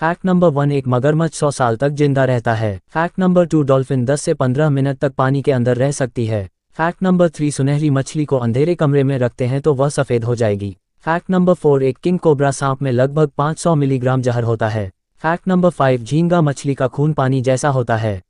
fact number one एक मगरमच्छ सौ साल तक जिंदा रहता है फैक्ट नंबर टू डॉल्फिन 10 से 15 मिनट तक पानी के अंदर रह सकती है फैक्ट नंबर थ्री सुनहरी मछली को अंधेरे कमरे में रखते हैं तो वह सफेद हो जाएगी फैक्ट नंबर फोर एक किंग कोबरा सांप में लगभग 500 मिलीग्राम जहर होता है फैक्ट नंबर फाइव झींगा मछली का खून पानी जैसा होता है